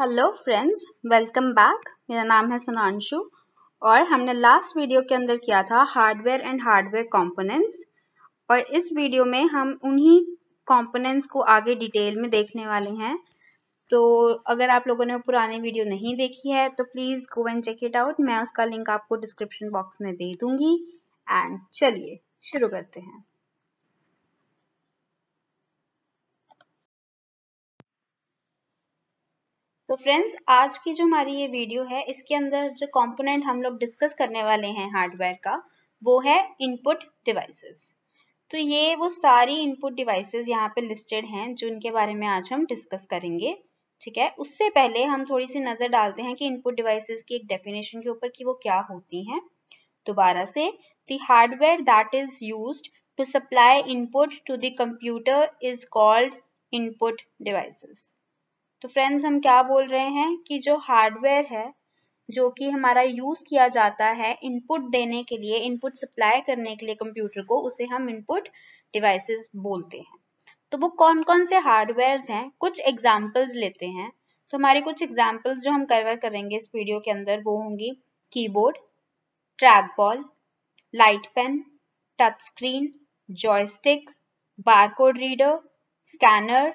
Hello friends welcome back मेरा नाम है सुनांशु और हमने लास्ट वीडियो के अंदर किया था हार्डवेयर एंड हार्डवेयर कंपोनेंट्स और इस वीडियो में हम उन्हीं कंपोनेंट्स को आगे डिटेल में देखने वाले हैं तो अगर आप लोगों ने पुराने वीडियो नहीं देखी है तो please go and check it out मैं उसका लिंक आपको डिस्क्रिप्शन बॉक्स में दे दूंगी एंड चलिए शुरू करते हैं तो फ्रेंड्स आज की जो हमारी ये वीडियो है इसके अंदर जो कंपोनेंट हम लोग डिस्कस करने वाले हैं हार्डवेयर का वो है इनपुट डिवाइसेस तो ये वो सारी इनपुट डिवाइसेस यहाँ पे लिस्टेड हैं जो उनके बारे में आज हम डिस्कस करेंगे ठीक है उससे पहले हम थोड़ी सी नज़र डालते हैं कि इनपुट डिवाइसेज की एक डेफिनेशन के ऊपर की वो क्या होती है दोबारा से the hardware that is use to supply input to दूटर इज कॉल्ड इनपुट डिवाइसेस तो फ्रेंड्स हम क्या बोल रहे हैं कि जो हार्डवेयर है जो कि हमारा यूज किया जाता है इनपुट देने के लिए इनपुट सप्लाई करने के लिए कंप्यूटर को उसे हम इनपुट डिवाइसेस बोलते हैं तो वो कौन कौन से हार्डवेयर हैं कुछ एग्जाम्पल्स लेते हैं तो हमारे कुछ एग्जाम्पल्स जो हम कवर करेंगे इस वीडियो के अंदर वो होंगी keyboard track ball light pen touch screen joystick barcode reader scanner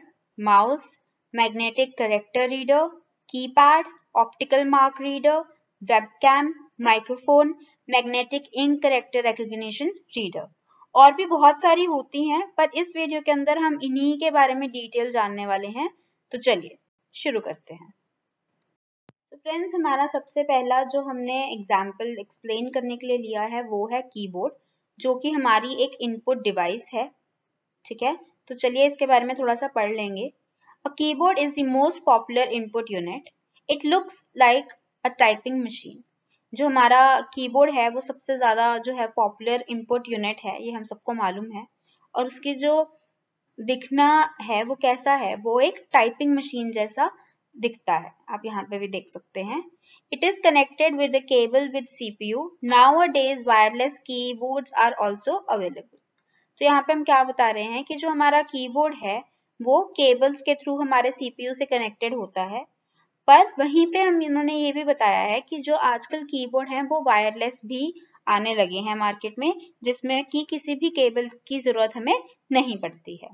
mouse magnetic character reader, keypad, optical mark reader, webcam, microphone, magnetic ink character recognition reader. और भी बहुत सारी होती हैं पर इस वीडियो के अंदर हम इन्हीं के बारे में डिटेल जानने वाले हैं तो चलिए शुरू करते हैं तो फ्रेंड्स हमारा सबसे पहला जो हमने एग्जाम्पल एक्सप्लेन करने के लिए लिया है वो है कीबोर्ड जो कि हमारी एक इनपुट डिवाइस है ठीक है तो चलिए इसके बारे में थोड़ा सा पढ़ लेंगे a keyboard is the most popular input unit it looks like a typing machine जो हमारा कीबोर्ड है वो सबसे ज्यादा जो है पॉपुलर इनपुट यूनिट है ये हम सबको मालूम है और उसकी जो दिखना है वो कैसा है वो एक टाइपिंग मशीन जैसा दिखता है आप यहाँ पे भी देख सकते हैं it is connected with a cable with CPU nowadays wireless keyboard are also available तो यहाँ पे हम क्या बता रहे हैं कि जो हमारा कीबोर्ड है वो केबल्स के थ्रू हमारे सीपीयू से कनेक्टेड होता है पर वहीं पे हम इन्होंने ये भी बताया है कि जो आजकल कीबोर्ड हैं वो वायरलेस भी आने लगे हैं मार्केट में जिसमें कि किसी भी केबल की जरूरत हमें नहीं पड़ती है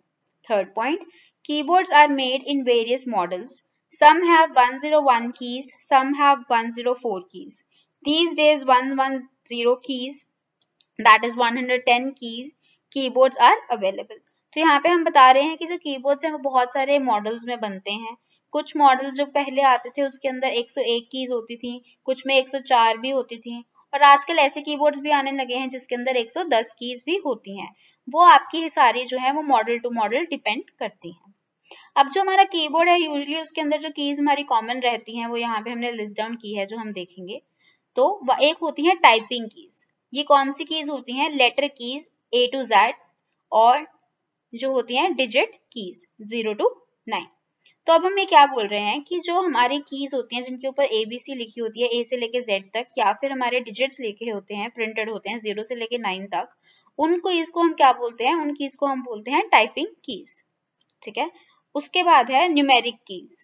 third point keyboards are made in various models some have 101 keys some have 104 keys these days 110 keys that is 110 keys keyboards are available तो यहाँ पे हम बता रहे हैं कि जो कीबोर्ड्स हैं वो बहुत सारे मॉडल्स में बनते हैं कुछ मॉडल जो पहले आते थे उसके अंदर 101 कीज होती थी कुछ में 104 भी होती थी और आजकल ऐसे कीबोर्ड्स भी आने लगे हैं जिसके अंदर 110 कीज भी होती हैं वो आपकी सारी जो है वो मॉडल टू मॉडल डिपेंड करती हैं अब जो हमारा कीबोर्ड है यूजली उसके अंदर जो कीज हमारी कॉमन रहती हैं वो यहाँ पे हमने लिस्ट डाउन की है जो हम देखेंगे तो एक होती है टाइपिंग कीज ये कौन सी कीज होती है letter keys A to Z और जो होती हैं digit keys zero to nine तो अब हम ये क्या बोल रहे हैं कि जो हमारी कीज होती हैं जिनके ऊपर ए बी सी लिखी होती है ए से लेके जेड तक या फिर हमारे डिजिट्स लिखे होते हैं प्रिंटेड होते हैं जीरो से लेके नाइन तक उनको इसको हम क्या बोलते हैं उन कीज को हम बोलते हैं टाइपिंग कीज ठीक है उसके बाद है numeric keys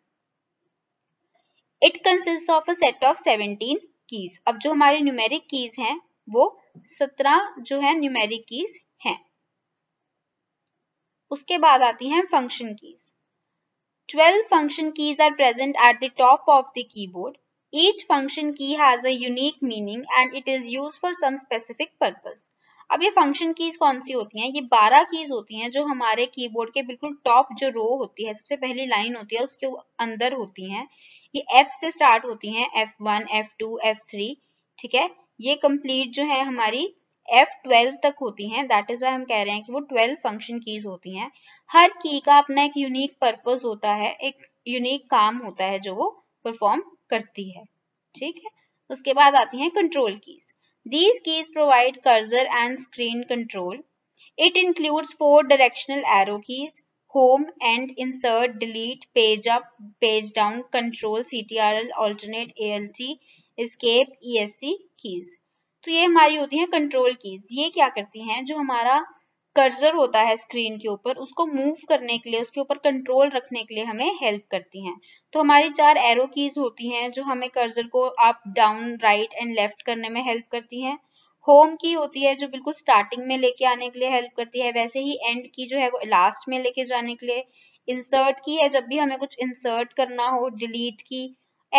it consist of a set of seventeen keys अब जो हमारे न्यूमेरिक कीज हैं वो सत्रह जो है न्यूमेरिक कीज हैं उसके बाद आती हैं function keys twelve function keys are present at the top of the keyboard each function key has a unique meaning and it is use for some specific purpose अब ये फंक्शन कीज कौन सी होती हैं? ये बारह कीज होती हैं जो हमारे कीबोर्ड के बिल्कुल टॉप जो रो होती है सबसे पहली लाइन होती है उसके अंदर होती हैं। ये F से स्टार्ट होती हैं F1, F2, F3, ठीक है ये कंप्लीट जो है हमारी एफ ट्वेल्व तक होती हैं दैट इज वाई हम कह रहे हैं कि वो ट्वेल्व फंक्शन कीज होती हैं हर की का अपना एक यूनिक पर्पज होता है एक यूनिक काम होता है जो वो परफॉर्म करती है ठीक है उसके बाद आती हैं control keys these keys provide cursor and screen control it includes four directional arrow keys home end insert delete page page up down control C T R L page A L T alternate E S C keys तो ये हमारी होती है control keys ये क्या करती हैं जो हमारा कर्जर होता है स्क्रीन के ऊपर उसको मूव करने के लिए उसके ऊपर कंट्रोल रखने के लिए हमें हेल्प करती हैं तो हमारी चार एरो कीज होती हैं जो हमें कर्जर को up down right and left करने में हेल्प करती हैं होम की होती है जो बिल्कुल स्टार्टिंग में लेके आने के लिए हेल्प करती है वैसे ही एंड की जो है वो लास्ट में लेके जाने के लिए इंसर्ट की है जब भी हमें कुछ इंसर्ट करना हो डिलीट की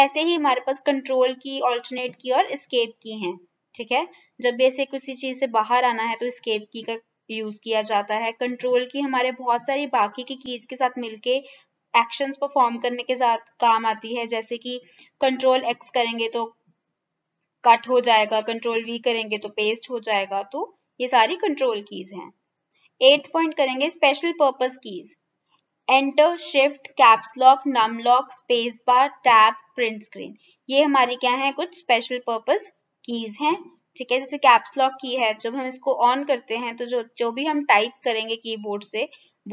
ऐसे ही हमारे पास कंट्रोल की ऑल्टरनेट की और स्केप की हैं ठीक है जब भी ऐसे किसी चीज से बाहर आना है तो स्केप की का यूज किया जाता है कंट्रोल की हमारे बहुत सारी बाकी की कीज के साथ मिलके एक्शंस परफॉर्म करने के साथ काम आती है जैसे कि कंट्रोल एक्स करेंगे तो कट हो जाएगा कंट्रोल वी करेंगे तो पेस्ट हो जाएगा तो ये सारी कंट्रोल कीज हैं एट पॉइंट करेंगे special purpose keys enter shift caps lock num lock space bar tab print screen ये हमारी क्या है कुछ स्पेशल पर्पस कीज हैं ठीक है जैसे कैप्स लॉक की है जब हम इसको ऑन करते हैं तो जो जो भी हम टाइप करेंगे कीबोर्ड से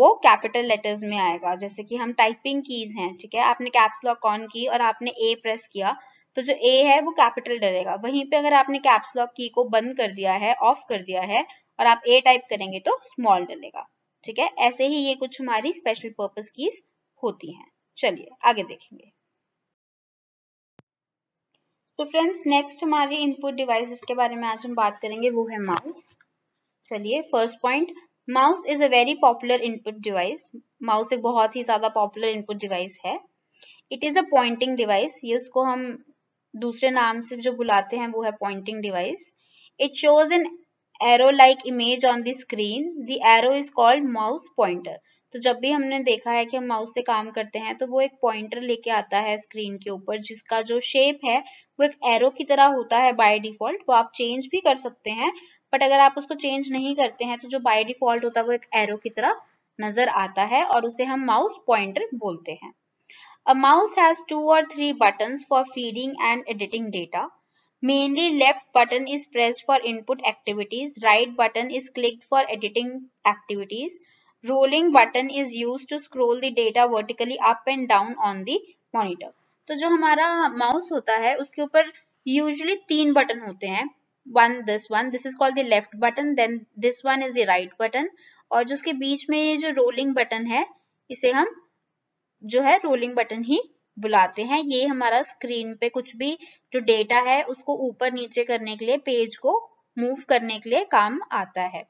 वो कैपिटल लेटर्स में आएगा जैसे कि हम टाइपिंग कीज हैं ठीक है आपने कैप्स लॉक ऑन की और आपने ए प्रेस किया तो जो ए है वो कैपिटल डरेगा वहीं पे अगर आपने कैप्स लॉक की को बंद कर दिया है ऑफ कर दिया है और आप ए टाइप करेंगे तो स्मॉल डलेगा ठीक है ऐसे ही ये कुछ हमारी स्पेशल पर्पज कीज होती हैं चलिए आगे देखेंगे तो फ्रेंड्स नेक्स्ट हमारे इनपुट डिवाइस के बारे में आज हम बात करेंगे वो है माउस चलिए first point mouse is a very popular input device माउस एक बहुत ही ज्यादा पॉपुलर इनपुट डिवाइस है it is a pointing device ये उसको हम दूसरे नाम से जो बुलाते हैं वो है pointing device it shows an arrow like image on the screen the arrow is called mouse pointer तो जब भी हमने देखा है कि हम माउस से काम करते हैं तो वो एक पॉइंटर लेके आता है स्क्रीन के ऊपर जिसका जो शेप है वो एक एरो की तरह होता है बाय डिफॉल्ट वो आप चेंज भी कर सकते हैं बट अगर आप उसको चेंज नहीं करते हैं तो जो बाय डिफॉल्ट होता है वो एक एरो की तरह नजर आता है और उसे हम माउस पॉइंटर बोलते हैं a mouse has two or three button for feeding and editing data Mainly left button is pressed for input activities, right button is clicked for editing activities, rolling button is use to scroll the data vertically up and down on the monitor तो जो हमारा mouse होता है उसके ऊपर usually तीन button होते हैं one this one this is called the left button then this one is the right button और जो उसके बीच में ये जो रोलिंग बटन है इसे हम जो है रोलिंग बटन ही बुलाते हैं ये हमारा स्क्रीन पे कुछ भी जो डेटा है उसको ऊपर नीचे करने के लिए पेज को मूव करने के लिए काम आता है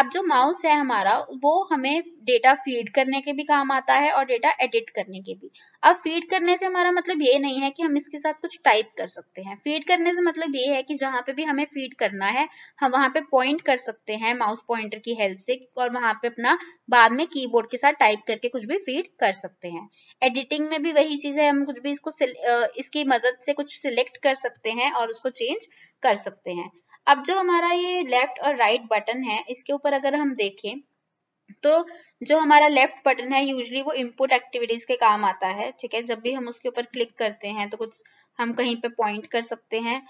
अब जो माउस है हमारा वो हमें डेटा फीड करने के भी काम आता है और डेटा एडिट करने के भी अब फीड करने से हमारा मतलब ये नहीं है कि हम इसके साथ कुछ टाइप कर सकते हैं फीड करने से मतलब ये है कि जहाँ पे भी हमें फीड करना है हम वहाँ पे पॉइंट कर सकते हैं माउस पॉइंटर की हेल्प से और वहाँ पे अपना बाद में की के साथ टाइप करके कुछ भी फीड कर सकते हैं एडिटिंग में भी वही चीज है हम कुछ भी इसको इसकी मदद से कुछ सिलेक्ट कर सकते हैं और उसको चेंज कर सकते हैं अब जो हमारा ये लेफ्ट और राइट right बटन है इसके ऊपर अगर हम देखें तो जो हमारा लेफ्ट बटन है यूजली वो इनपुट एक्टिविटीज के काम आता है ठीक है जब भी हम उसके ऊपर क्लिक करते हैं तो कुछ हम कहीं पे पॉइंट कर सकते हैं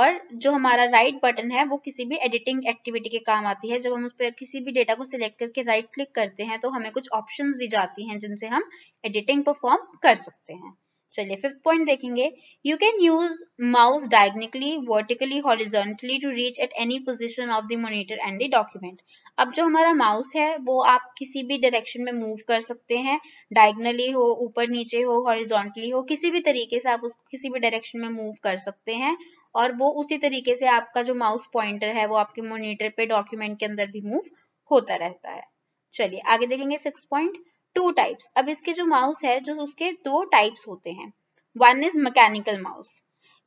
और जो हमारा राइट right बटन है वो किसी भी एडिटिंग एक्टिविटी के काम आती है जब हम उस पर किसी भी डेटा को सिलेक्ट करके राइट right क्लिक करते हैं तो हमें कुछ ऑप्शंस दी जाती हैं जिनसे हम एडिटिंग परफॉर्म कर सकते हैं चलिए फिफ्थ पॉइंट देखेंगे you can use mouse diagonally vertically horizontally to reach at any position of the monitor and the document अब जो हमारा माउस है वो आप किसी भी डायरेक्शन में मूव कर सकते हैं डायग्नली हो ऊपर नीचे हो हॉरिजॉन्टली हो किसी भी तरीके से आप उसको किसी भी डायरेक्शन में मूव कर सकते हैं और वो उसी तरीके से आपका जो माउस पॉइंटर है वो आपके मोनिटर पे डॉक्यूमेंट के अंदर भी मूव होता रहता है चलिए आगे देखेंगे सिक्स पॉइंट टू टाइप्स अब इसके जो माउस है जो उसके दो टाइप्स होते हैं one is mechanical mouse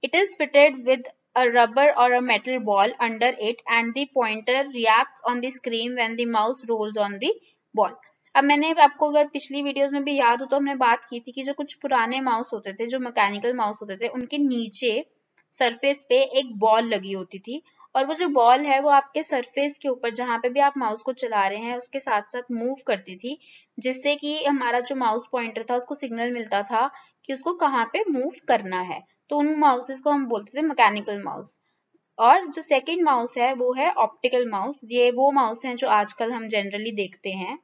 it is fitted with a rubber or a metal ball under it and the pointer reacts on the screen when the mouse rolls on the ball अब मैंने आपको अगर पिछली videos में भी याद हो तो हमने बात की थी कि जो कुछ पुराने माउस होते थे जो मैकेनिकल माउस होते थे उनके नीचे सरफेस पे एक बॉल लगी होती थी और वो जो बॉल है वो आपके सरफेस के ऊपर जहां पे भी आप माउस को चला रहे हैं उसके साथ साथ मूव करती थी जिससे कि हमारा जो माउस पॉइंटर था उसको सिग्नल मिलता था कि उसको कहाँ पे मूव करना है तो उन माउसेस को हम बोलते थे मैकेनिकल माउस और जो सेकेंड माउस है वो है ऑप्टिकल माउस ये वो माउस है जो आजकल हम जनरली देखते हैं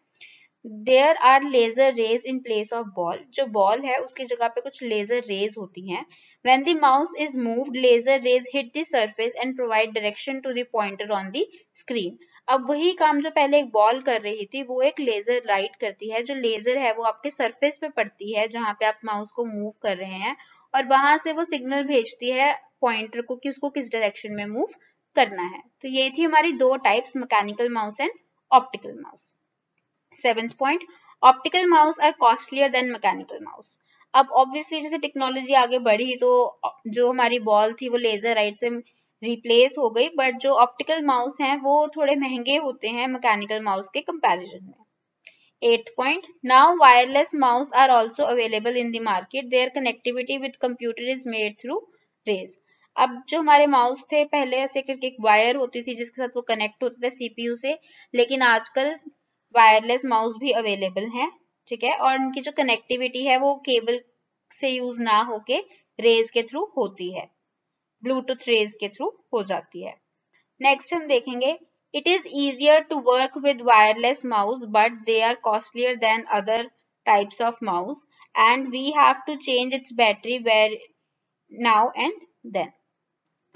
there are laser rays in place of ball जो बॉल है उसकी जगह पे कुछ लेजर रेज होती हैं when the mouse is moved laser rays hit the surface and provide direction to the pointer on the screen अब वही काम जो पहले एक बॉल कर रही थी वो एक लेजर लाइट करती है जो लेजर है वो आपके सरफेस पे पड़ती है जहां पे आप माउस को मूव कर रहे हैं और वहां से वो सिग्नल भेजती है पॉइंटर को कि उसको किस डायरेक्शन में मूव करना है तो ये थी हमारी दो types mechanical mouse and optical mouse seventh point optical mouse are costlier than mechanical mouse अब ऑब्वियसली जैसे टेक्नोलॉजी आगे बढ़ी तो जो हमारी बॉल थी वो लेजर राइट से रिप्लेस हो गई बट जो ऑप्टिकल माउस हैं वो थोड़े महंगे होते हैं मैकेनिकल माउस के कंपैरिजन में eight point now wireless mouse are also available in the market there connectivity with computer is made through rays अब जो हमारे माउस थे पहले ऐसे करके एक वायर होती थी जिसके साथ वो कनेक्ट होते थे सीपीयू से लेकिन आजकल वायरलेस माउस भी अवेलेबल हैं ठीक है और इनकी जो कनेक्टिविटी है वो केबल से यूज ना होके रेज के थ्रू होती है ब्लूटूथ रेज के थ्रू हो जाती है नेक्स्ट हम देखेंगे it is easier to work with wireless mouse but they are costlier than other types of mouse and we have to change its battery where now and then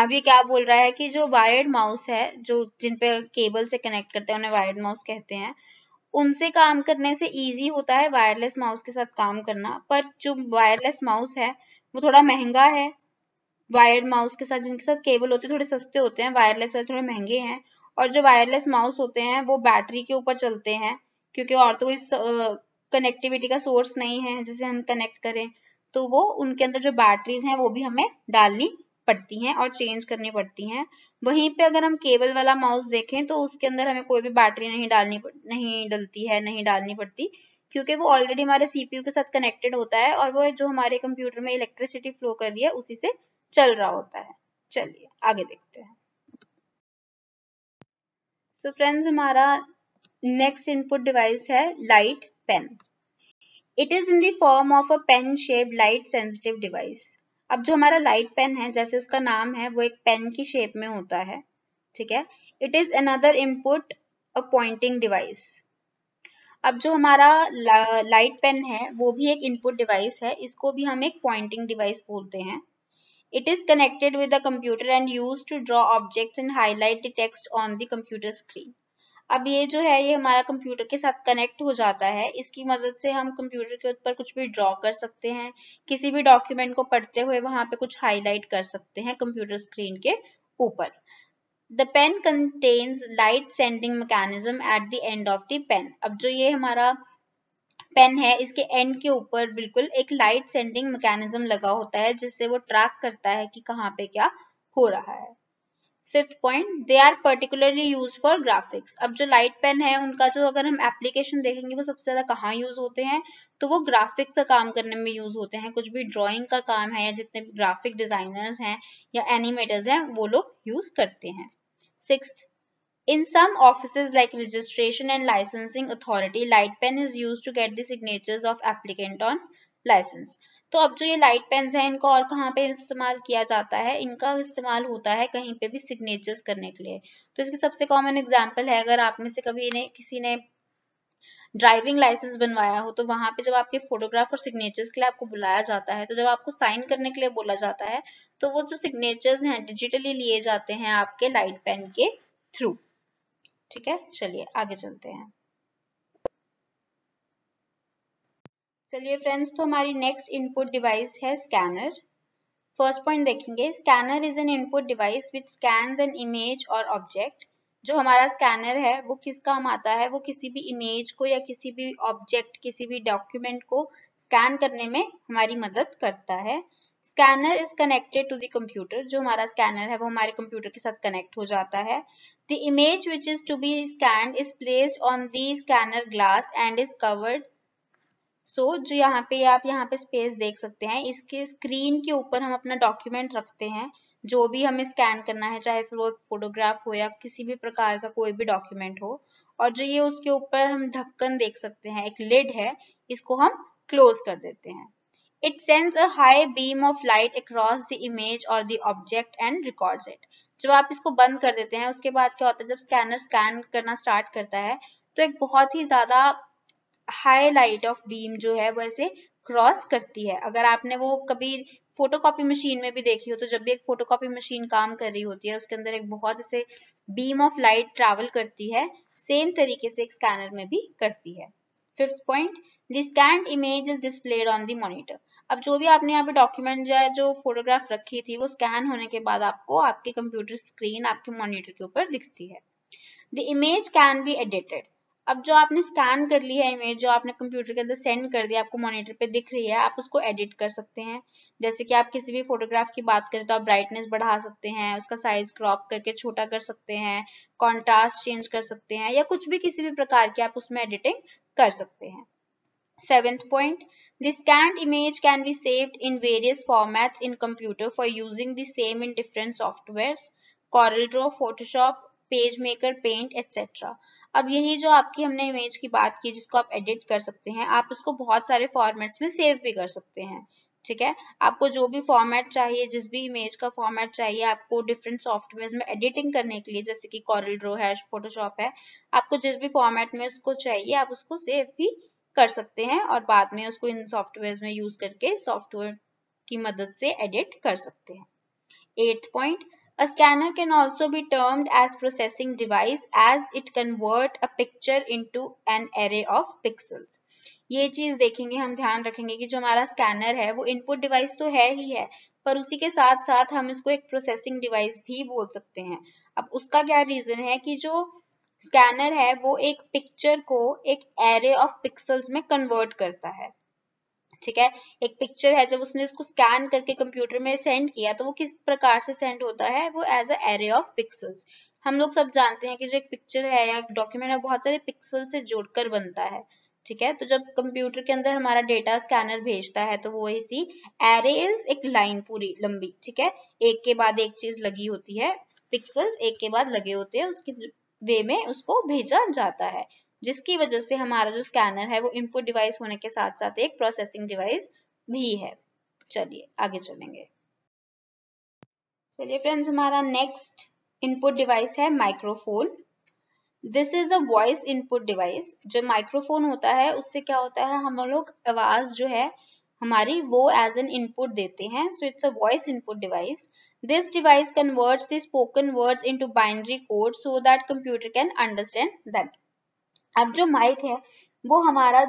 अब ये क्या बोल रहा है कि जो वायर्ड माउस है जो जिन पे केबल से कनेक्ट करते हैं उन्हें वायर्ड माउस कहते हैं उनसे काम करने से इजी होता है वायरलेस माउस के साथ काम करना पर जो वायरलेस माउस है वो थोड़ा महंगा है वायर्ड माउस के साथ जिनके साथ केबल होते हैं थोड़े सस्ते होते हैं वायरलेस वाले थोड़े महंगे हैं और जो वायरलेस माउस होते हैं वो बैटरी के ऊपर चलते हैं क्योंकि और तो कोई कनेक्टिविटी का सोर्स नहीं है जिसे हम कनेक्ट करें तो वो उनके अंदर जो बैटरीज हैं वो भी हमें डालनी पड़ती हैं और चेंज करनी पड़ती हैं वहीं पे अगर हम केबल वाला माउस देखें तो उसके अंदर हमें कोई भी बैटरी नहीं डालनी नहीं डलती है नहीं डालनी पड़ती क्योंकि वो ऑलरेडी हमारे सीपीयू के साथ कनेक्टेड होता है और वो जो हमारे कंप्यूटर में इलेक्ट्रिसिटी फ्लो कर रही है उसी से चल रहा होता है चलिए आगे देखते हैं तो फ्रेंड्स हमारा नेक्स्ट इनपुट डिवाइस है light pen it is in terms of a pen shape light sensitive device अब जो हमारा लाइट पेन है जैसे उसका नाम है वो एक पेन की शेप में होता है ठीक है it is another input a pointing device अब जो हमारा लाइट पेन है वो भी एक इनपुट डिवाइस है इसको भी हम एक पॉइंटिंग डिवाइस बोलते हैं it is connected with the computer and used to draw objects and highlight the text on अब ये जो है ये हमारा कंप्यूटर के साथ कनेक्ट हो जाता है इसकी मदद से हम कंप्यूटर के ऊपर कुछ भी ड्रॉ कर सकते हैं किसी भी डॉक्यूमेंट को पढ़ते हुए वहां पे कुछ हाईलाइट कर सकते हैं कंप्यूटर स्क्रीन के ऊपर the pen contains light sending mechanism at the end of the pen अब जो ये हमारा पेन है इसके एंड के ऊपर बिल्कुल एक लाइट सेंडिंग मैकेनिज्म लगा होता है जिससे वो ट्रैक करता है कि कहाँ पे क्या हो रहा है fifth point they are particularly use for graphics अब जो लाइट पेन है उनका जो अगर हम एप्लीकेशन देखेंगे वो सबसे ज़्यादा कहाँ यूज होते हैं तो वो ग्राफिक्स का काम करने में यूज होते हैं कुछ भी ड्रॉइंग का काम है या जितने भी ग्राफिक डिजाइनर्स हैं या एनिमेटर्स हैं वो लोग यूज करते हैं six in some office like registration and licensing authority light pen is use to get signatures of applicant on licence तो अब जो ये लाइट पेन्स हैं इनको और कहाँ पे इस्तेमाल किया जाता है इनका इस्तेमाल होता है कहीं पे भी सिग्नेचर्स करने के लिए तो इसकी सबसे कॉमन एग्जाम्पल है अगर आप में से कभी ने किसी ने ड्राइविंग लाइसेंस बनवाया हो तो वहां पे जब आपके फोटोग्राफ और सिग्नेचर्स के लिए आपको बुलाया जाता है तो जब आपको साइन करने के लिए बोला जाता है तो वो जो सिग्नेचर्स हैं डिजिटली लिए जाते हैं आपके लाइट पेन के थ्रू ठीक है चलिए आगे चलते हैं चलिए फ्रेंड्स तो हमारी नेक्स्ट इनपुट डिवाइस है स्कैनर फर्स्ट पॉइंट देखेंगे scanner is an input device which scan an image और ऑब्जेक्ट जो हमारा स्कैनर है वो किस हम आता है वो किसी भी इमेज को या किसी भी ऑब्जेक्ट किसी भी डॉक्यूमेंट को स्कैन करने में हमारी मदद करता है scanner is connected to the computer जो हमारा स्कैनर है वो हमारे कंप्यूटर के साथ कनेक्ट हो जाता है the image which is to be scan is placed on the scanner glass and is covered so so, जो यहाँ पे आप यहाँ पे स्पेस देख सकते हैं इसके स्क्रीन के ऊपर हम अपना डॉक्यूमेंट रखते हैं जो भी हमें स्कैन करना है चाहे फिर वो फोटोग्राफ हो या किसी भी प्रकार का कोई भी डॉक्यूमेंट हो और जो ये उसके ऊपर हम ढक्कन देख सकते हैं एक लिड है इसको हम क्लोज कर देते हैं it sense a high beam of light across the image और the object and record it जब आप इसको बंद कर देते हैं उसके बाद क्या होता है जब स्कैनर स्कैन करना स्टार्ट करता है तो एक बहुत ही ज्यादा हाई लाइट ऑफ बीम जो है वो ऐसे क्रॉस करती है अगर आपने वो कभी फोटोकॉपी मशीन में भी देखी हो तो जब भी एक फोटोकॉपी मशीन काम कर रही होती है उसके अंदर एक बहुत ऐसे बीम ऑफ लाइट ट्रैवल करती है सेम तरीके से एक स्कैनर में भी करती है fifth point the scan image is displayed on the monitor अब जो भी आपने यहाँ पे डॉक्यूमेंट या जो फोटोग्राफ रखी थी वो स्कैन होने के बाद आपको आपके कंप्यूटर स्क्रीन आपके मॉनिटर के ऊपर दिखती है the image can be edited अब जो आपने स्कैन कर ली है इमेज जो आपने कंप्यूटर के अंदर सेंड कर दिया आपको मॉनिटर पे दिख रही है आप उसको एडिट कर सकते हैं जैसे कि आप किसी भी फोटोग्राफ की बात करें तो आप ब्राइटनेस बढ़ा सकते हैं उसका साइज क्रॉप करके छोटा कर सकते हैं कॉन्ट्रास्ट चेंज कर सकते हैं या कुछ भी किसी भी प्रकार की आप उसमें एडिटिंग कर सकते हैं seventh point The scanned image can be saved in various formats in computer for using the same in different softwares. Draw Photoshop, PageMaker paint etcetera अब यही जो आपकी हमने इमेज की बात की जिसको आप एडिट कर सकते हैं आप उसको बहुत सारे फॉर्मेट्स में सेव भी कर सकते हैं ठीक है आपको जो भी फॉर्मेट चाहिए जिस भी इमेज का फॉर्मेट चाहिए आपको डिफरेंट सॉफ्टवेयर में एडिटिंग करने के लिए जैसे कि कॉरल ड्रो है फोटोशॉप है आपको जिस भी फॉर्मेट में उसको चाहिए आप उसको सेव भी कर सकते हैं और बाद में उसको इन सॉफ्टवेयर में यूज करके सॉफ्टवेयर की मदद से एडिट कर सकते हैं eighth point A scanner can also be termed as processing device as it convert a picture into an array of pixels. ये चीज देखेंगे हम ध्यान रखेंगे कि जो हमारा स्कैनर है वो इनपुट डिवाइस तो है ही है पर उसी के साथ साथ हम इसको एक प्रोसेसिंग डिवाइस भी बोल सकते हैं अब उसका क्या रीजन है कि जो स्कैनर है वो एक पिक्चर को एक एरे ऑफ पिक्सल्स में कन्वर्ट करता है ठीक है एक पिक्चर है जब उसने उसको स्कैन करके कंप्यूटर में सेंड किया तो वो किस प्रकार से सेंड होता है वो as a array of pixels हम लोग सब जानते हैं कि जो एक पिक्चर है या डॉक्यूमेंट है बहुत सारे पिक्सल से जोड़कर बनता है ठीक है तो जब कंप्यूटर के अंदर हमारा डेटा स्कैनर भेजता है तो वो इसी एरे इज एक लाइन पूरी लंबी ठीक है एक के बाद एक चीज लगी होती है पिक्सल्स एक के बाद लगे होते हैं उसके वे में उसको भेजा जाता है जिसकी वजह से हमारा जो स्कैनर है वो इनपुट डिवाइस होने के साथ साथ एक प्रोसेसिंग डिवाइस भी है चलिए आगे चलेंगे चलिए फ्रेंड्स हमारा नेक्स्ट इनपुट डिवाइस है microphone this is a voice input device जो माइक्रोफोन होता है उससे क्या होता है हम लोग आवाज जो है हमारी वो एज एन इनपुट देते हैं so it's a voice input device this device converts the spoken words into binary code so that computer can understand that अब जो माइक है वो हमारा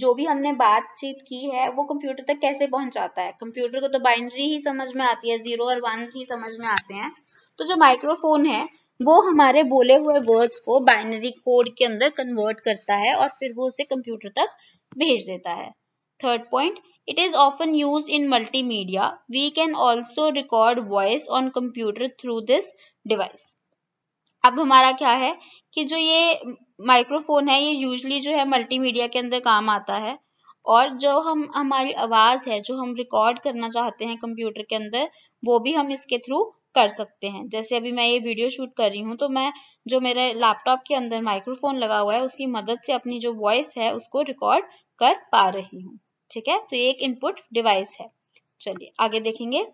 जो भी हमने बातचीत की है वो कंप्यूटर तक कैसे पहुंचाता है कंप्यूटर को तो बाइनरी ही समझ में आती है जीरो और वन ही समझ में आते हैं तो जो माइक्रोफोन है वो हमारे बोले हुए वर्ड्स को बाइनरी कोड के अंदर कन्वर्ट करता है और फिर वो उसे कंप्यूटर तक भेज देता है third point it is often use in multimedia we can also record voice on computer through this device अब हमारा क्या है कि जो ये माइक्रोफोन है ये यूजली जो है मल्टीमीडिया के अंदर काम आता है और जो हम हमारी आवाज़ है जो हम रिकॉर्ड करना चाहते हैं कंप्यूटर के अंदर वो भी हम इसके थ्रू कर सकते हैं जैसे अभी मैं ये वीडियो शूट कर रही हूँ तो मैं जो मेरे लैपटॉप के अंदर माइक्रोफोन लगा हुआ है उसकी मदद से अपनी जो वॉइस है उसको रिकॉर्ड कर पा रही हूँ ठीक है तो ये एक इनपुट डिवाइस है चलिए आगे देखेंगे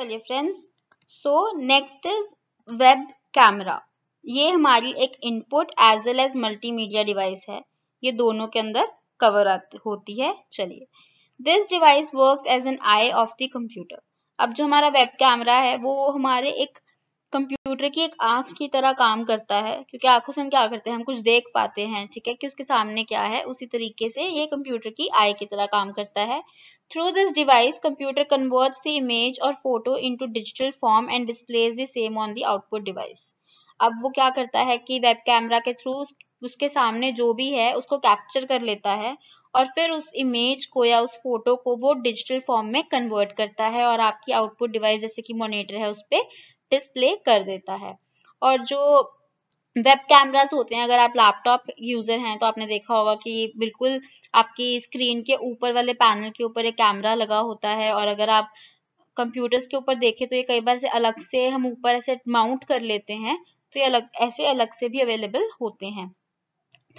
चलिए friends so next is web camera ये हमारी एक input as well as multimedia device है ये दोनों के अंदर कवर होती है चलिए this device work as an eye of the computer अब जो हमारा वेब कैमरा है वो हमारे एक कंप्यूटर की एक आंख की तरह काम करता है क्योंकि आंखों से हम क्या करते हैं हम कुछ देख पाते हैं ठीक है कि उसके सामने क्या है उसी तरीके से ये कंप्यूटर की आई की तरह काम करता है Through this device, computer converts the image or photo into digital form and displays the same on the output device. अब वो क्या करता है कि वेब कैमरा के थ्रू उसके सामने जो भी है उसको कैप्चर कर लेता है और फिर उस इमेज को या उस फोटो को वो डिजिटल फॉर्म में कन्वर्ट करता है और आपकी आउटपुट डिवाइस जैसे कि मॉनिटर है उस पर डिस्प्ले कर देता है और जो वेब कैमराज होते हैं अगर आप लैपटॉप यूजर हैं तो आपने देखा होगा कि बिल्कुल आपकी स्क्रीन के ऊपर वाले पैनल के ऊपर एक कैमरा लगा होता है और अगर आप कंप्यूटर्स के ऊपर देखें तो ये कई बार से अलग से हम ऊपर ऐसे माउंट कर लेते हैं तो ये अलग ऐसे अलग से भी अवेलेबल होते हैं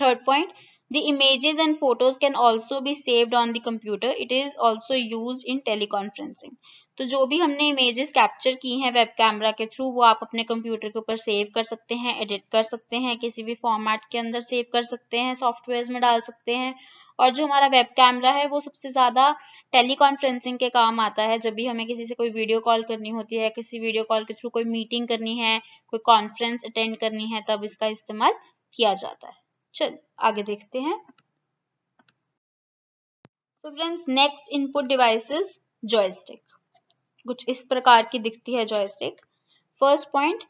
third point the images and photos can also be saved on the computer it is also use in teleconferencing तो जो भी हमने इमेजेस कैप्चर की हैं वेब कैमरा के थ्रू वो आप अपने कंप्यूटर के ऊपर सेव कर सकते हैं एडिट कर सकते हैं किसी भी फॉर्मेट के अंदर सेव कर सकते हैं सॉफ्टवेयर में डाल सकते हैं और जो हमारा वेब कैमरा है वो सबसे ज़्यादा टेली कॉन्फ्रेंसिंग के काम आता है जब भी हमें किसी से कोई वीडियो कॉल करनी होती है किसी वीडियो कॉल के थ्रू कोई मीटिंग करनी है कोई कॉन्फ्रेंस अटेंड करनी है तब इसका इस्तेमाल किया जाता है चल आगे देखते हैं तो friends next input devices joystick कुछ इस प्रकार की दिखती है joystick first point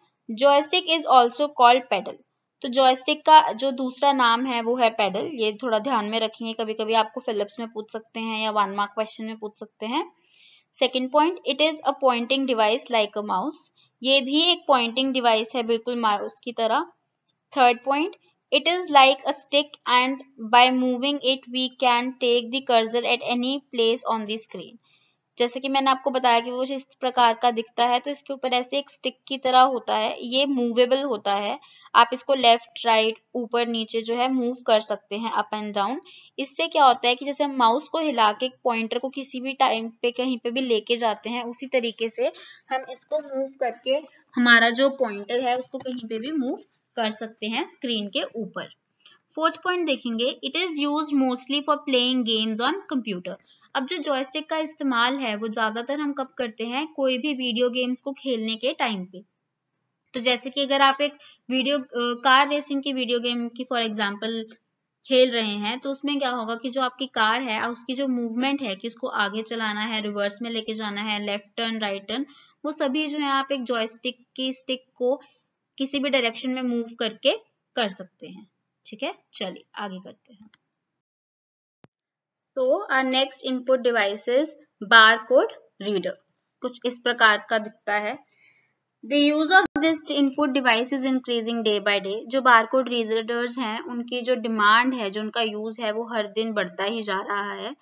joystick is also called paddle तो जॉयस्टिक का जो दूसरा नाम है वो है पेडल ये थोड़ा ध्यान में रखेंगे कभी कभी आपको फिलिप्स में पूछ सकते हैं या वन मार्क क्वेश्चन में पूछ सकते हैं second point it is a pointing device like a mouse ये भी एक पॉइंटिंग डिवाइस है बिल्कुल माउस की तरह third point it is like a stick and by moving it we can take the cursor at any place on the screen जैसे कि मैंने आपको बताया कि वो इस प्रकार का दिखता है तो इसके ऊपर ऐसे एक स्टिक की तरह होता है ये मूवेबल होता है आप इसको लेफ्ट राइट ऊपर नीचे जो है मूव कर सकते हैं अप एंड डाउन इससे क्या होता है कि जैसे हम माउस को हिला के पॉइंटर को किसी भी टाइम पे कहीं पे भी लेके जाते हैं उसी तरीके से हम इसको मूव करके हमारा जो पॉइंटर है उसको कहीं पे भी मूव कर सकते हैं स्क्रीन के ऊपर फोर्थ पॉइंट देखेंगे it is use mostly for playing games on computer अब जो जॉयस्टिक का इस्तेमाल है वो ज़्यादातर हम कब करते हैं कोई भी वीडियो गेम्स को खेलने के टाइम पे तो जैसे कि अगर आप एक वीडियो कार रेसिंग की वीडियो गेम की फॉर एग्जाम्पल खेल रहे हैं तो उसमें क्या होगा कि जो आपकी कार है उसकी जो मूवमेंट है कि उसको आगे चलाना है रिवर्स में लेके जाना है लेफ्ट टर्न राइट टर्न वो सभी जो है आप एक जॉयस्टिक की स्टिक को किसी भी डायरेक्शन में मूव करके कर सकते हैं ठीक है चलिए आगे करते हैं तो our next input devices barcode reader कुछ इस प्रकार का दिखता है the use of this input device is increasing day by day जो बारकोड रीडर्स हैं उनकी जो डिमांड है जो उनका यूज है वो हर दिन बढ़ता ही जा रहा है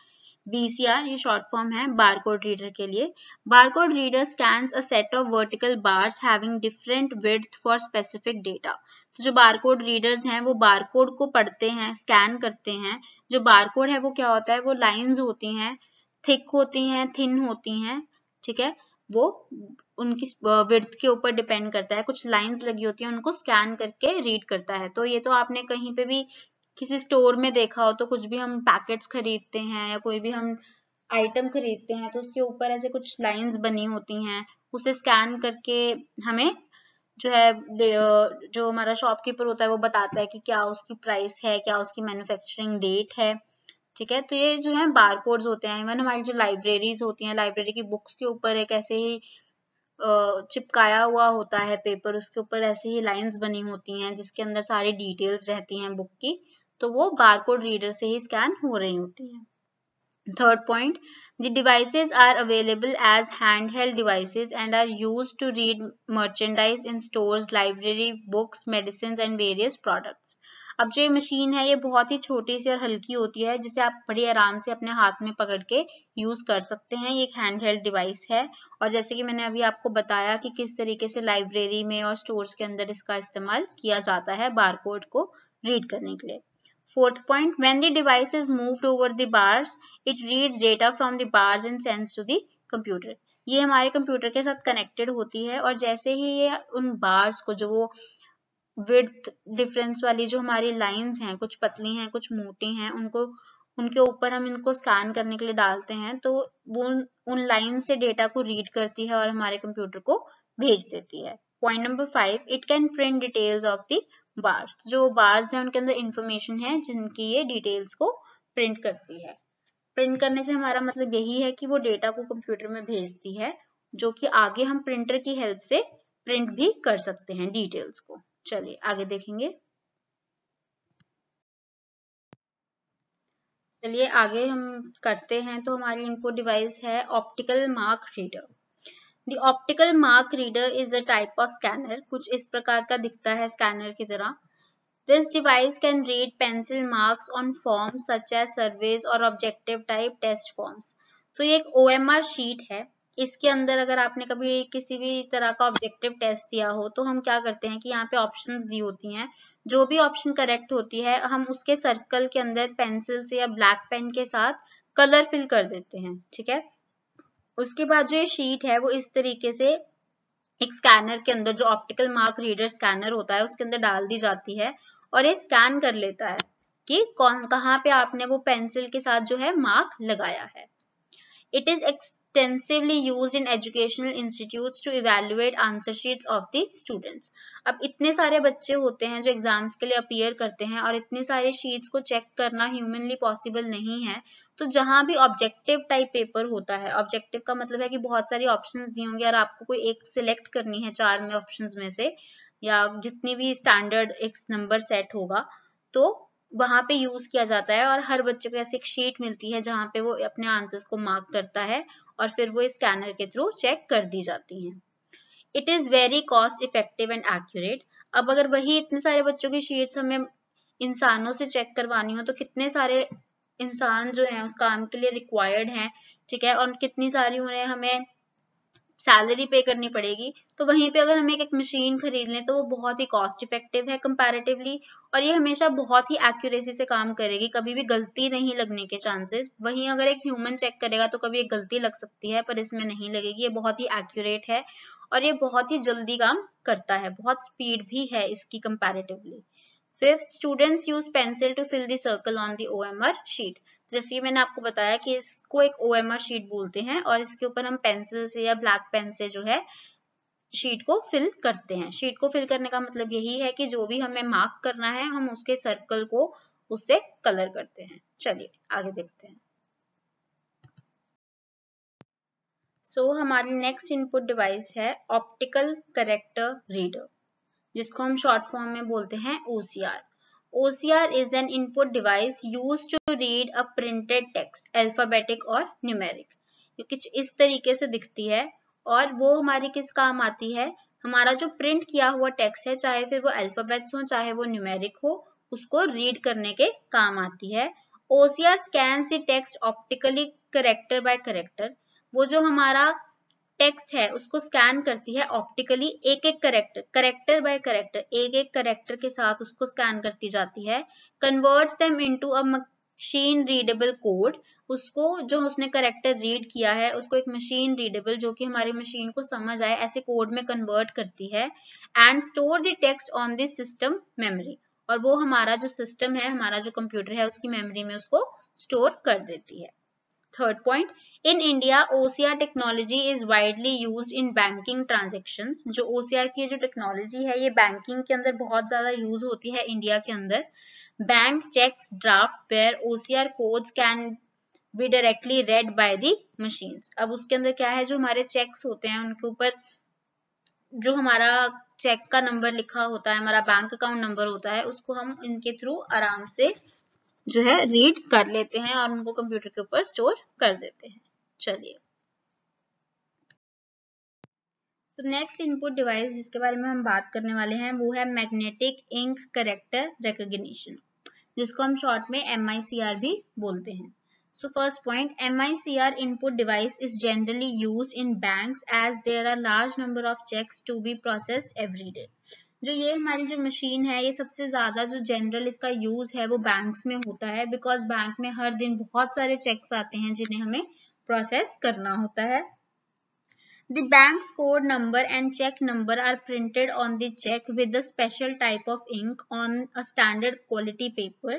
बीसीआर ये शॉर्ट फॉर्म है बारकोड रीडर के लिए barcode reader scan a set of vertical bars having different width for specific data जो बारकोड रीडर्स हैं वो बारकोड को पढ़ते हैं स्कैन करते हैं जो बारकोड है वो क्या होता है वो लाइंस होती हैं थिक होती हैं थिन होती हैं ठीक है वो उनकी विर्थ के ऊपर डिपेंड करता है कुछ लाइंस लगी होती हैं उनको स्कैन करके रीड करता है तो ये तो आपने कहीं पे भी किसी स्टोर में देखा हो तो कुछ भी हम पैकेट्स खरीदते हैं या कोई भी हम आइटम खरीदते हैं तो उसके ऊपर ऐसे कुछ लाइंस बनी होती हैं उसे स्कैन करके हमें जो है जो हमारा शॉपकीपर होता है वो बताता है कि क्या उसकी प्राइस है क्या उसकी मैन्युफैक्चरिंग डेट है ठीक है तो ये जो है बारकोड्स होते हैं इवन हमारी जो लाइब्रेरीज होती हैं लाइब्रेरी की बुक्स के ऊपर एक ऐसे ही चिपकाया हुआ होता है पेपर उसके ऊपर ऐसे ही लाइंस बनी होती हैं जिसके अंदर सारी डिटेल्स रहती हैं बुक की तो वो कोड रीडर से ही स्कैन हो रही होती है Third point, the devices are available as handheld devices and are used to read merchandise in stores, library, books, medicines and various products. अब जो ये मशीन है ये बहुत ही छोटी सी और हल्की होती है जिसे आप बड़ी आराम से अपने हाथ में पकड़ के यूज कर सकते हैं ये एक हैंड हेल्ड डिवाइस है और जैसे कि मैंने अभी आपको बताया कि किस तरीके से लाइब्रेरी में और स्टोर्स के अंदर इसका इस्तेमाल किया जाता है बारकोड को रीड करने के लिए Fourth point, when the device is moved over the bars, it reads data from the bars and sends to the computer. ये हमारे कंप्यूटर के साथ कनेक्टेड होती है और जैसे ही ये उन बार्स को जो वो विड्थ डिफरेंस वाली जो हमारी लाइंस हैं कुछ पतली हैं कुछ मोटी हैं उनको उनके ऊपर हम इनको स्कैन करने के लिए डालते हैं तो वो उन, उन लाइन से डेटा को रीड करती है और हमारे कंप्यूटर को भेज देती है point number five it can print details of the bars तो जो बार्स है उनके अंदर इंफॉर्मेशन है जिनकी ये डिटेल्स को प्रिंट करती है प्रिंट करने से हमारा मतलब यही है कि वो डेटा को कंप्यूटर में भेजती है जो कि आगे हम प्रिंटर की हेल्प से प्रिंट भी कर सकते हैं डिटेल्स को चलिए आगे देखेंगे चलिए आगे हम करते हैं तो हमारी इनपुट डिवाइस है optical mark reader the optical mark reader is a type of scanner कुछ इस प्रकार का दिखता है स्कैनर की तरह this device can read pencil marks on form such as surveys और ऑब्जेक्टिव टाइप टेस्ट फॉर्म्स तो ये एक आर शीट है इसके अंदर अगर आपने कभी किसी भी तरह का ऑब्जेक्टिव टेस्ट दिया हो तो हम क्या करते हैं कि यहाँ पे ऑप्शंस दी होती हैं जो भी ऑप्शन करेक्ट होती है हम उसके सर्कल के अंदर पेंसिल से या ब्लैक पेन के साथ कलर फिल कर देते हैं ठीक है उसके बाद जो ये शीट है वो इस तरीके से एक स्कैनर के अंदर जो ऑप्टिकल मार्क रीडर स्कैनर होता है उसके अंदर डाल दी जाती है और ये स्कैन कर लेता है कि कौन कहाँ पे आपने वो पेंसिल के साथ जो है मार्क लगाया है it is ex extensively used in educational institutes to evaluate answer sheets of the students. अब इतने सारे बच्चे होते हैं जो exams के लिए appear करते हैं और इतने सारे sheets को check करना humanly possible नहीं है तो जहां भी objective type paper होता है objective का मतलब है कि बहुत सारे options दी होंगे और आपको कोई एक select करनी है चार में options में से या जितनी भी standard एक number set होगा तो वहां पे यूज किया जाता है और हर बच्चे को ऐसे एक शीट मिलती है जहां पे वो अपने आंसर्स को मार्क करता है और फिर वो स्कैनर के थ्रू चेक कर दी जाती है it is very cost effective and accurate अब अगर वही इतने सारे बच्चों की शीट्स हमें इंसानों से चेक करवानी हो तो कितने सारे इंसान जो है उस काम के लिए रिक्वायर्ड है ठीक है और कितनी सारी उन्हें हमें सैलरी पे करनी पड़ेगी तो वहीं पे अगर हम एक, एक मशीन खरीद लें तो वो बहुत ही कॉस्ट इफेक्टिव है कंपैरेटिवली और ये हमेशा बहुत ही एक्यूरेसी से काम करेगी कभी भी गलती नहीं लगने के चांसेस वहीं अगर एक ह्यूमन चेक करेगा तो कभी एक गलती लग सकती है पर इसमें नहीं लगेगी ये बहुत ही एक्यूरेट है और ये बहुत ही जल्दी काम करता है बहुत स्पीड भी है इसकी comparatively Fifth, use pencil to fill circle on the O M R sheet जैसे कि मैंने आपको बताया कि इसको एक ओ शीट बोलते हैं और इसके ऊपर हम पेंसिल से या ब्लैक पेन से जो है शीट को फिल करते हैं शीट को फिल करने का मतलब यही है कि जो भी हमें मार्क करना है हम उसके सर्कल को उससे कलर करते हैं चलिए आगे देखते हैं सो so, हमारी नेक्स्ट इनपुट डिवाइस है ऑप्टिकल करेक्टर रीडर जिसको हम शॉर्ट फॉर्म में बोलते हैं OCR OCR is an input device used to read a printed text, alphabetic or numeric. ये कुछ इस तरीके से दिखती है और वो हमारी किस काम आती है हमारा जो प्रिंट किया हुआ टेक्स्ट है चाहे फिर वो अल्फाबेट्स हो चाहे वो न्यूमेरिक हो उसको रीड करने के काम आती है OCR scan text optically character by character वो जो हमारा टेक्स्ट है उसको स्कैन करती है ऑप्टिकली एक एक करेक्टर करेक्टर बाय करेक्टर एक एक करेक्टर के साथ उसको स्कैन करती जाती है converts them into a machine readable code उसको जो उसने करेक्टर रीड किया है उसको एक मशीन रीडेबल जो कि हमारी मशीन को समझ आए ऐसे कोड में कन्वर्ट करती है and store the text on this system memory और वो हमारा जो सिस्टम है हमारा जो कंप्यूटर है उसकी मेमोरी में उसको स्टोर कर देती है Third point, in India, OCR technology is widely used in banking transactions. जो OCR की जो technology है ये banking के अंदर बहुत ज़्यादा use होती है इंडिया के अंदर Bank checks draft where OCR codes can be directly read by the machines. अब उसके अंदर क्या है जो हमारे checks होते हैं उनके ऊपर जो हमारा चेक का नंबर लिखा होता है हमारा बैंक अकाउंट नंबर होता है उसको हम इनके थ्रू आराम से जो है रीड कर लेते हैं और उनको कंप्यूटर के ऊपर स्टोर कर देते हैं चलिए तो नेक्स्ट इनपुट डिवाइस जिसके बारे में हम बात करने वाले हैं वो है मैग्नेटिक इंक करेक्टर रिकग्निशन जिसको हम शॉर्ट में एम भी बोलते हैं So first point, MICR input device is generally use in banks as there are large number of cheques to be processed every day. जो ये हमारी जो मशीन है ये सबसे ज़्यादा जो जनरल इसका यूज़ है वो बैंक्स में होता है बिकॉज बैंक में हर दिन बहुत सारे चेक्स आते हैं जिन्हें हमें प्रोसेस करना होता है The bank's code number and check number are printed on the check with a special type of ink on a standard quality paper.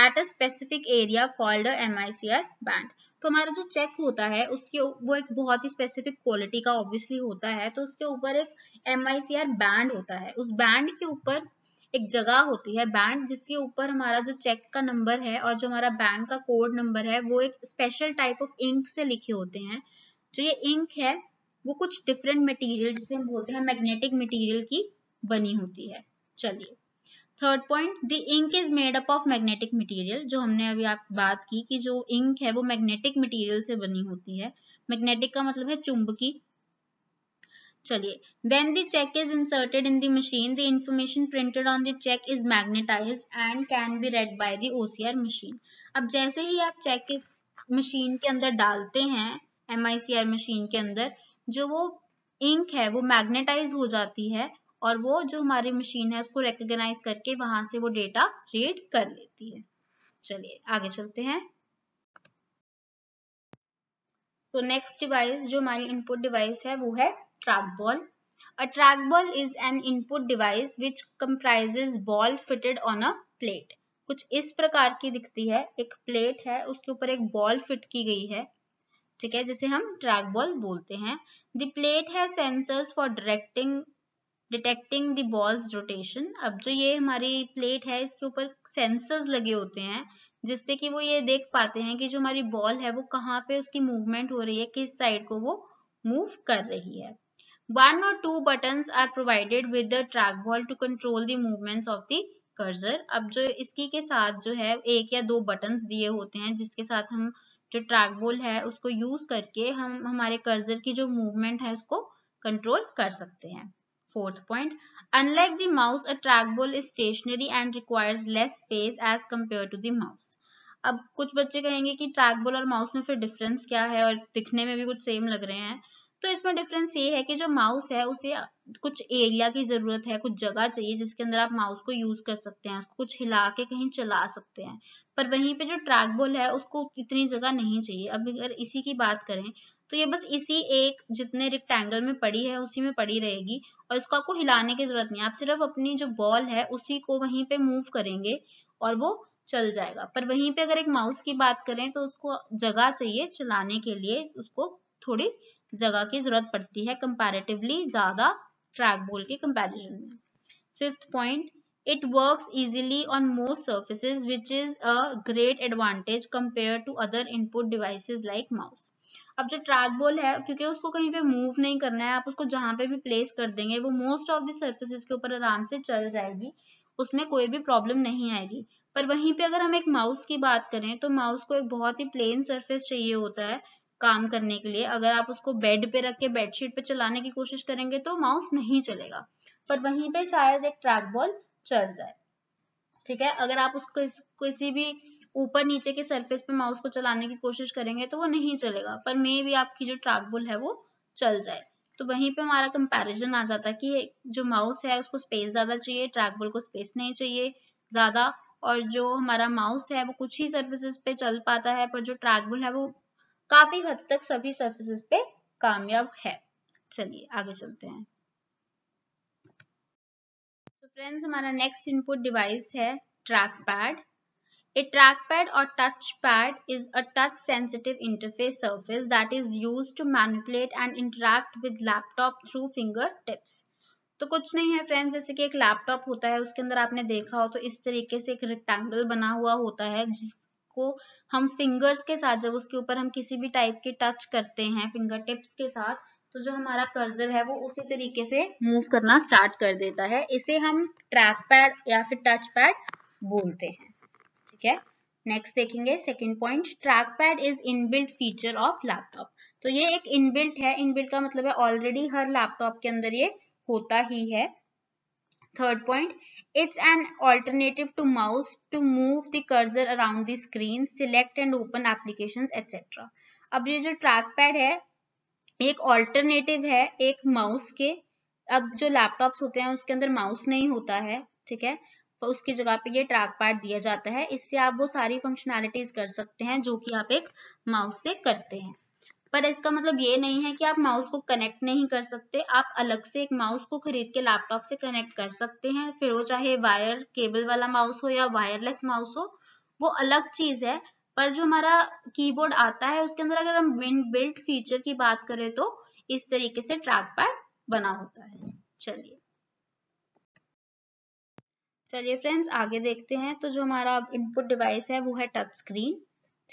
At a specific area called MICR band तो हमारा जो check होता है उसके वो एक बहुत ही स्पेसिफिक क्वालिटी का ऑब्वियसली होता है तो उसके ऊपर एक एमआईसीआर बैंड होता है उस बैंड के ऊपर एक जगह होती है बैंड जिसके ऊपर हमारा जो चेक का नंबर है और जो हमारा बैंक का कोड नंबर है वो एक स्पेशल टाइप ऑफ इंक से लिखे होते हैं जो ये इंक है वो कुछ डिफरेंट मटेरियल जिसे हम बोलते हैं मैग्नेटिक मटेरियल की बनी होती है चलिए third point the ink is made up of magnetic material जो हमने अभी आप बात की कि जो इंक है वो मैग्नेटिक मटेरियल से बनी होती है मैग्नेटिक का मतलब है चुंबकी चलिए then the cheque is inserted in the machine the information printed on the cheque is magnetise and can be read by the OCR machine अब जैसे ही आप चेक इस मशीन के अंदर डालते हैं एम मशीन के अंदर जो वो इंक है वो मैग्नेटाइज हो जाती है और वो जो हमारी मशीन है उसको रिकोगनाइज करके वहां से वो डेटा रीड कर लेती है चलिए आगे चलते हैं तो नेक्स्ट डिवाइस जो हमारी इनपुट डिवाइस है वो है track ball A track ball is an input device which comprises ball fitted on कुछ इस प्रकार की दिखती है एक प्लेट है उसके ऊपर एक बॉल फिट की गई है ठीक है जिसे हम ट्रैक बॉल बोलते हैं द प्लेट है sensors for directing detecting the ball's rotation अब जो ये हमारी प्लेट है इसके ऊपर सेंसर्स लगे होते हैं जिससे कि वो ये देख पाते हैं कि जो हमारी बॉल है वो कहाँ पे उसकी मूवमेंट हो रही है किस साइड को वो मूव कर रही है और two button are provided with the track ball to control the movements of the cursor अब जो इसकी के साथ जो है एक या दो बटन दिए होते हैं जिसके साथ हम जो ट्रैक बॉल है उसको यूज करके हम हमारे कर्जर की जो मूवमेंट है उसको कंट्रोल कर सकते हैं Fourth point, unlike the mouse, a trackball is stationary and requires less space as compared to the mouse. अब कुछ बच्चे कहेंगे कि ट्रैकबॉल और माउस में फिर डिफरेंस क्या है और दिखने में भी कुछ सेम लग रहे हैं तो इसमें डिफरेंस ये है कि जो माउस है उसे कुछ एरिया की जरूरत है कुछ जगह चाहिए जिसके अंदर आप माउस को यूज कर सकते हैं उसको कुछ हिला के कहीं चला सकते हैं पर वहीं पे जो ट्रैक बोल है उसको इतनी जगह नहीं चाहिए अब अगर इसी की बात करें तो ये बस इसी एक जितने रेक्टेंगल में पड़ी है उसी में पड़ी रहेगी और इसको आपको हिलाने की जरूरत नहीं है आप सिर्फ अपनी जो बॉल है उसी को वहीं पे मूव करेंगे और वो चल जाएगा पर वहीं पे अगर एक माउस की बात करें तो उसको जगह चाहिए चलाने के लिए उसको थोड़ी जगह की जरूरत पड़ती है कंपैरेटिवली ज्यादा ट्रैक बॉल के कंपैरिजन में fifth point it work easily on most service which is a great advantage compare to other input devices like mouse अब जो ट्रैक बॉल है क्योंकि उसको कहीं पे मूव नहीं करना है आप उसको जहां पे भी प्लेस कर देंगे वो मोस्ट ऑफ द सर्फेसिस के ऊपर आराम से चल जाएगी उसमें कोई भी प्रॉब्लम नहीं आएगी पर वहीं पे अगर हम एक माउस की बात करें तो माउस को एक बहुत ही प्लेन सरफेस चाहिए होता है काम करने के लिए अगर आप उसको बेड पे रख के बेडशीट पे चलाने की कोशिश करेंगे तो माउस नहीं चलेगा पर वहीं पे शायद एक ट्रैक बॉल चल जाए ठीक है अगर आप उसको किसी भी ऊपर नीचे के सरफेस पे माउस को चलाने की कोशिश करेंगे तो वो नहीं चलेगा पर मे भी आपकी जो ट्रैकबुल है वो चल जाए तो वहीं पे हमारा कंपैरिजन आ जाता है कि जो माउस है उसको स्पेस ज़्यादा चाहिए ट्रैकबुल को स्पेस नहीं चाहिए ज़्यादा और जो हमारा माउस है वो कुछ ही सर्विसेज पे चल पाता है पर जो ट्रैकबुल है वो काफ़ी हद तक सभी सर्विसेज पे कामयाब है चलिए आगे चलते हैं फ्रेंड्स हमारा नेक्स्ट इनपुट डिवाइस है trackpad A trackpad or touchpad is a touch-sensitive interface surface that is used to manipulate and interact with laptop through finger tips. तो कुछ नहीं है फ्रेंड्स जैसे कि एक लैपटॉप होता है उसके अंदर आपने देखा हो तो इस तरीके से एक रेक्टेंगल बना हुआ होता है जिसको हम फिंगर्स के साथ जब उसके ऊपर हम किसी भी टाइप के टच करते हैं फिंगर टिप्स के साथ तो जो हमारा कर्जर है वो उसी तरीके से मूव करना स्टार्ट कर देता है इसे हम ट्रैक पैड या फिर टच पैड बोलते हैं ठीक है नेक्स्ट देखेंगे second point trackpad is inbuilt feature of laptop तो ये एक इनबिल्ट है इनबिल्ट का मतलब है ऑलरेडी हर लैपटॉप के अंदर ये होता ही है third point it's an alternative to mouse to move the cursor around the screen select and open application etcetera अब ये जो ट्रैक पैड है एक ऑल्टरनेटिव है एक माउस के अब जो लैपटॉप्स होते हैं उसके अंदर माउस नहीं होता है ठीक है तो उसकी जगह पे ये ट्रैक पैड दिया जाता है इससे आप वो सारी फंक्शनैलिटीज कर सकते हैं जो कि आप एक माउस से करते हैं पर इसका मतलब ये नहीं है कि आप माउस को कनेक्ट नहीं कर सकते आप अलग से एक माउस को खरीद के लैपटॉप से कनेक्ट कर सकते हैं फिर वो चाहे वायर केबल वाला माउस हो या वायरलेस माउस हो वो अलग चीज है पर जो हमारा कीबोर्ड आता है उसके अंदर अगर हम बिल्ट फीचर की बात करें तो इस तरीके से ट्रैक पैड बना होता है चलिए चलिए फ्रेंड्स आगे देखते हैं तो जो हमारा इनपुट डिवाइस है वो है टच स्क्रीन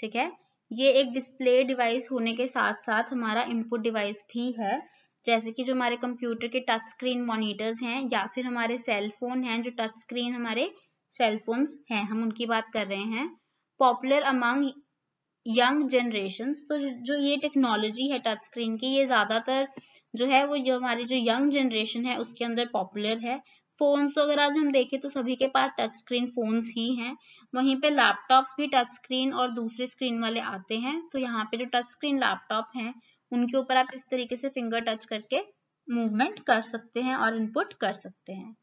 ठीक है ये एक डिस्प्ले डिवाइस होने के साथ साथ हमारा इनपुट डिवाइस भी है जैसे कि जो हमारे कंप्यूटर के टच स्क्रीन मॉनिटर्स हैं या फिर हमारे सेल फोन हैं जो टच स्क्रीन हमारे सेल हैं हम उनकी बात कर रहे हैं पॉपुलर अमंग यंग जनरेशन तो जो ये टेक्नोलॉजी है टच स्क्रीन की ये ज़्यादातर जो है वो जो हमारी जो यंग जनरेशन है उसके अंदर पॉपुलर है फोन्स वगैरह तो आज हम देखें तो सभी के पास टच स्क्रीन फोन्स ही हैं वहीं पे लैपटॉप्स भी टच स्क्रीन और दूसरे स्क्रीन वाले आते हैं तो यहाँ पे जो टच स्क्रीन लैपटॉप हैं उनके ऊपर आप इस तरीके से फिंगर टच करके मूवमेंट कर सकते हैं और इनपुट कर सकते हैं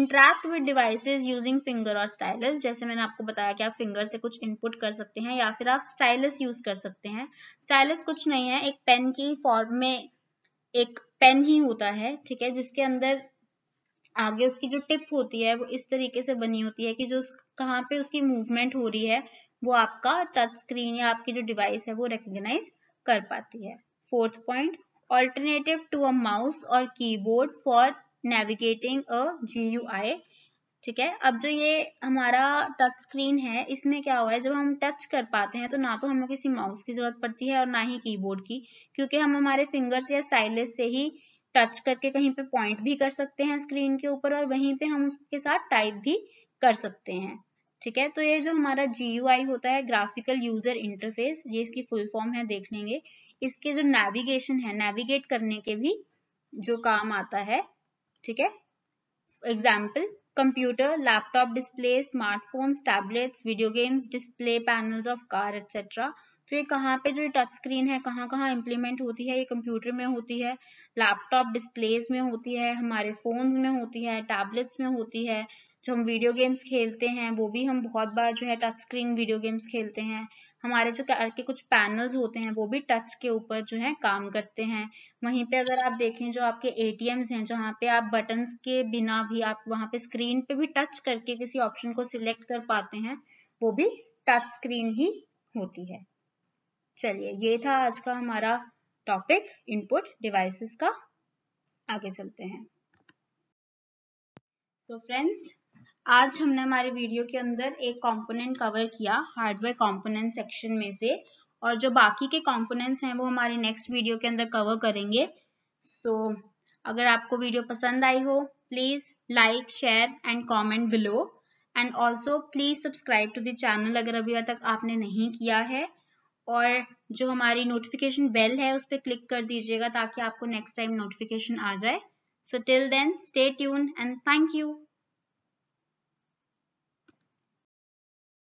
interact with devices using finger और स्टाइलस जैसे मैंने आपको बताया कि आप फिंगर से कुछ इनपुट कर सकते हैं या फिर आप स्टाइलस यूज कर सकते हैं स्टाइलस कुछ नहीं है एक पेन की फॉर्म में एक पेन ही होता है ठीक है जिसके अंदर आगे उसकी जो टिप होती है वो इस तरीके से बनी होती है कि जो कहाँ पे उसकी मूवमेंट हो रही है वो आपका टच स्क्रीन या आपकी जो डिवाइस है वो रिकग्नाइज कर पाती है fourth point alternative to a mouse और कीबोर्ड फॉर नेविगेटिंग अ जी ठीक है अब जो ये हमारा टच स्क्रीन है इसमें क्या हुआ है जब हम टच कर पाते हैं तो ना तो हमें किसी माउस की जरूरत पड़ती है और ना ही कीबोर्ड की क्योंकि हम हमारे फिंगर्स या स्टाइलिस से ही टच करके कहीं पे पॉइंट भी कर सकते हैं स्क्रीन के ऊपर और वहीं पे हम उसके साथ टाइप भी कर सकते हैं ठीक है तो ये जो हमारा जी होता है ग्राफिकल यूजर इंटरफेस ये इसकी फुल फॉर्म है देख लेंगे इसके जो नेविगेशन है नेविगेट करने के भी जो काम आता है ठीक है example computer laptop display smartphones tablets video games display panels of car etcetera तो ये कहाँ पे जो टच स्क्रीन है कहाँ कहाँ इम्प्लीमेंट होती है ये कंप्यूटर में होती है लैपटॉप डिस्प्लेज में होती है हमारे फ़ोन्स में होती है टैबलेट्स में होती है जो हम वीडियो गेम्स खेलते हैं वो भी हम बहुत बार जो है टच स्क्रीन वीडियो गेम्स खेलते हैं हमारे जो कार के कुछ पैनल्स होते हैं वो भी टच के ऊपर जो है काम करते हैं वहीं पे अगर आप देखें जो आपके एम्स हैं जहाँ पे आप बटन्स के बिना भी आप वहाँ पे स्क्रीन पे भी टच करके किसी ऑप्शन को सिलेक्ट कर पाते हैं वो भी टच स्क्रीन ही होती है चलिए ये था आज का हमारा टॉपिक इनपुट डिवाइसेस का आगे चलते हैं तो फ्रेंड्स आज हमने हमारे वीडियो के अंदर एक कंपोनेंट कवर किया हार्डवेयर कंपोनेंट सेक्शन में से और जो बाकी के कंपोनेंट्स हैं वो हमारे नेक्स्ट वीडियो के अंदर कवर करेंगे सो so, अगर आपको वीडियो पसंद आई हो please like share and comment below and also please subscribe to the channel अगर अभी तक आपने नहीं किया है और जो हमारी नोटिफिकेशन बेल है उस पर क्लिक कर दीजिएगा ताकि आपको नेक्स्ट टाइम नोटिफिकेशन आ जाए so till then stay tune and thank you